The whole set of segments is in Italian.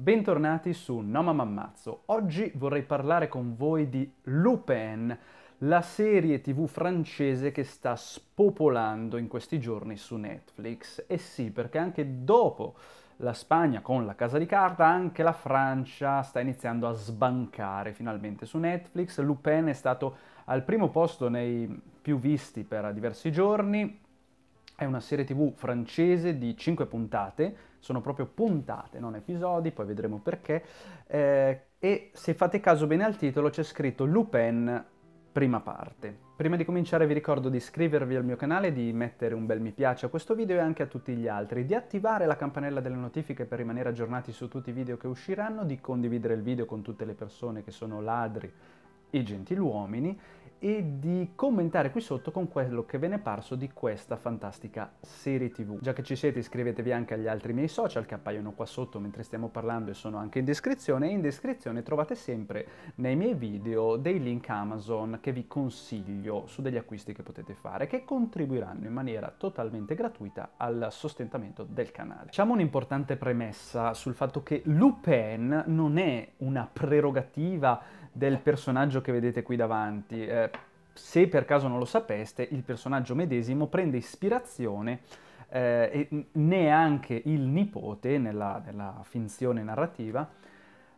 Bentornati su No Mamma Ammazzo. Oggi vorrei parlare con voi di Lupin, la serie tv francese che sta spopolando in questi giorni su Netflix. E eh sì, perché anche dopo la Spagna con la Casa di Carta, anche la Francia sta iniziando a sbancare finalmente su Netflix. Lupin è stato al primo posto nei più visti per diversi giorni, è una serie tv francese di 5 puntate, sono proprio puntate, non episodi, poi vedremo perché. Eh, e se fate caso bene al titolo c'è scritto Lupin prima parte. Prima di cominciare vi ricordo di iscrivervi al mio canale, di mettere un bel mi piace a questo video e anche a tutti gli altri, di attivare la campanella delle notifiche per rimanere aggiornati su tutti i video che usciranno, di condividere il video con tutte le persone che sono ladri e gentiluomini e di commentare qui sotto con quello che ve ne è parso di questa fantastica serie tv. Già che ci siete iscrivetevi anche agli altri miei social che appaiono qua sotto mentre stiamo parlando e sono anche in descrizione e in descrizione trovate sempre nei miei video dei link Amazon che vi consiglio su degli acquisti che potete fare che contribuiranno in maniera totalmente gratuita al sostentamento del canale. Facciamo un'importante premessa sul fatto che Lupin non è una prerogativa del personaggio che vedete qui davanti. Eh, se per caso non lo sapeste, il personaggio medesimo prende ispirazione eh, e neanche il nipote, nella, nella finzione narrativa,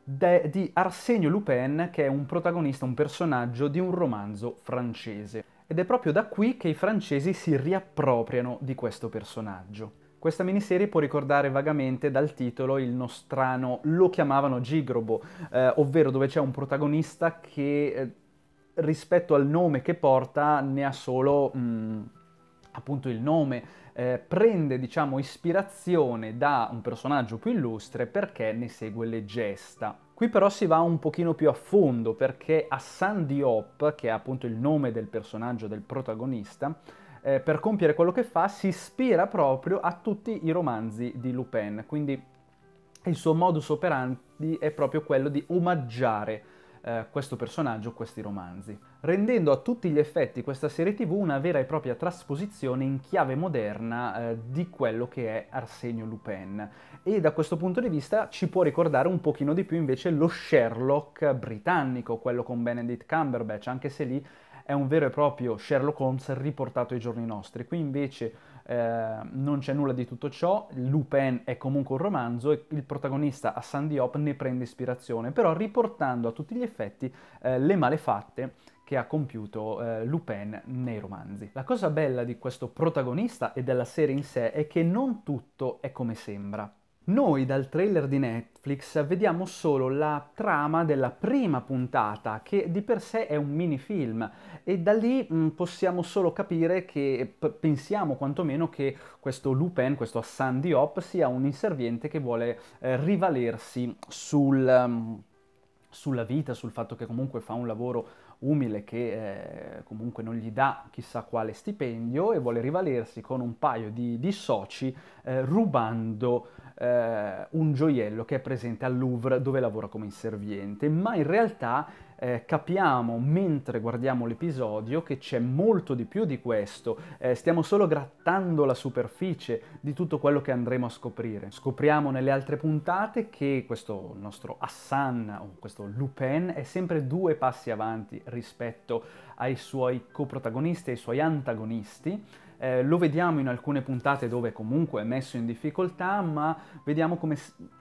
de, di Arsenio Lupin, che è un protagonista, un personaggio di un romanzo francese. Ed è proprio da qui che i francesi si riappropriano di questo personaggio. Questa miniserie può ricordare vagamente dal titolo il nostrano Lo chiamavano Gigrobo, eh, ovvero dove c'è un protagonista che eh, rispetto al nome che porta ne ha solo mh, mm, appunto il nome. Eh, prende diciamo ispirazione da un personaggio più illustre perché ne segue le gesta. Qui però si va un pochino più a fondo perché a Sandy Hop, che è appunto il nome del personaggio del protagonista, eh, per compiere quello che fa si ispira proprio a tutti i romanzi di Lupin, quindi il suo modus operandi è proprio quello di omaggiare eh, questo personaggio, questi romanzi, rendendo a tutti gli effetti questa serie tv una vera e propria trasposizione in chiave moderna eh, di quello che è Arsenio Lupin e da questo punto di vista ci può ricordare un pochino di più invece lo Sherlock britannico, quello con Benedict Cumberbatch, anche se lì è un vero e proprio Sherlock Holmes riportato ai giorni nostri. Qui invece eh, non c'è nulla di tutto ciò, Lupin è comunque un romanzo e il protagonista a Sandy Hop ne prende ispirazione, però riportando a tutti gli effetti eh, le malefatte che ha compiuto eh, Lupin nei romanzi. La cosa bella di questo protagonista e della serie in sé è che non tutto è come sembra. Noi dal trailer di Netflix vediamo solo la trama della prima puntata, che di per sé è un minifilm, e da lì mh, mm, possiamo solo capire che p- pensiamo quantomeno che questo Lupin, questo Hassan Diop, sia un inserviente che vuole eh, rivalersi sul, um, sulla vita, sul fatto che comunque fa un lavoro umile che eh, comunque non gli dà chissà quale stipendio e vuole rivalersi con un paio di, di soci eh, rubando eh, un gioiello che è presente al Louvre dove lavora come inserviente, ma in realtà eh, capiamo mentre guardiamo l'episodio che c'è molto di più di questo, eh, stiamo solo grattando la superficie di tutto quello che andremo a scoprire. Scopriamo nelle altre puntate che questo nostro Hassan o questo Lupin è sempre due passi avanti rispetto ai suoi coprotagonisti, ai suoi antagonisti, eh, lo vediamo in alcune puntate dove comunque è messo in difficoltà, ma vediamo come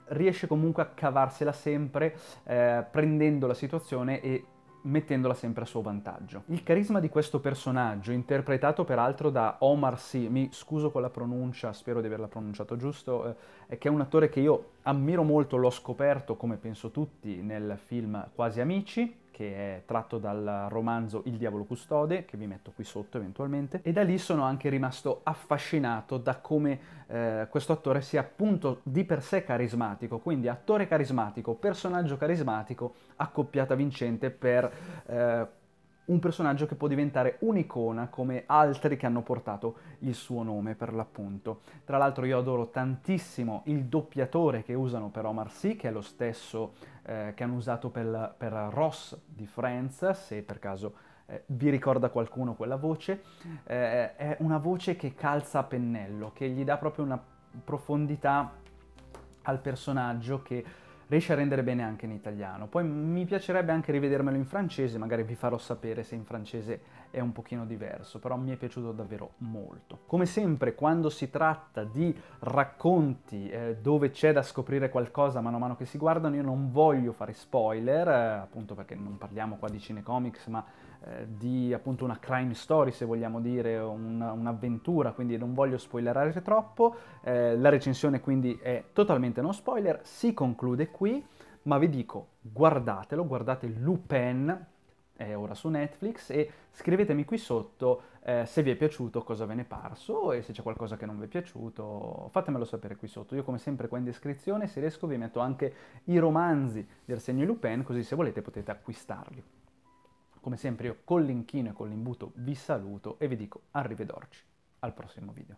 riesce comunque a cavarsela sempre eh, prendendo la situazione e mettendola sempre a suo vantaggio. Il carisma di questo personaggio, interpretato peraltro da Omar Sy, mi scuso con la pronuncia, spero di averla pronunciato giusto, eh, che è un attore che io ammiro molto, l'ho scoperto, come penso tutti, nel film Quasi Amici, che è tratto dal romanzo Il diavolo custode, che vi metto qui sotto eventualmente, e da lì sono anche rimasto affascinato da come eh, questo attore sia appunto di per sé carismatico, quindi attore carismatico, personaggio carismatico, accoppiata vincente per... Eh, un personaggio che può diventare un'icona come altri che hanno portato il suo nome per l'appunto. Tra l'altro io adoro tantissimo il doppiatore che usano per Omar Sy, che è lo stesso eh, che hanno usato per, per, Ross di Friends, se per caso eh, vi ricorda qualcuno quella voce, eh, è una voce che calza a pennello, che gli dà proprio una profondità al personaggio che riesce a rendere bene anche in italiano. Poi mi piacerebbe anche rivedermelo in francese, magari vi farò sapere se in francese è un pochino diverso, però mi è piaciuto davvero molto. Come sempre, quando si tratta di racconti eh, dove c'è da scoprire qualcosa mano a mano che si guardano, io non voglio fare spoiler, eh, appunto perché non parliamo qua di cinecomics, ma eh, di appunto una crime story se vogliamo dire, una, un'avventura, quindi non voglio spoilerare troppo, eh, la recensione quindi è totalmente non spoiler, si conclude qui, ma vi dico guardatelo, guardate Lupin, è ora su Netflix e scrivetemi qui sotto eh, se vi è piaciuto, cosa ve ne è parso e se c'è qualcosa che non vi è piaciuto fatemelo sapere qui sotto. Io come sempre qua in descrizione se riesco vi metto anche i romanzi di Arsenio Lupin così se volete potete acquistarli. Come sempre io con l'inchino e con l'imbuto vi saluto e vi dico arrivederci al prossimo video.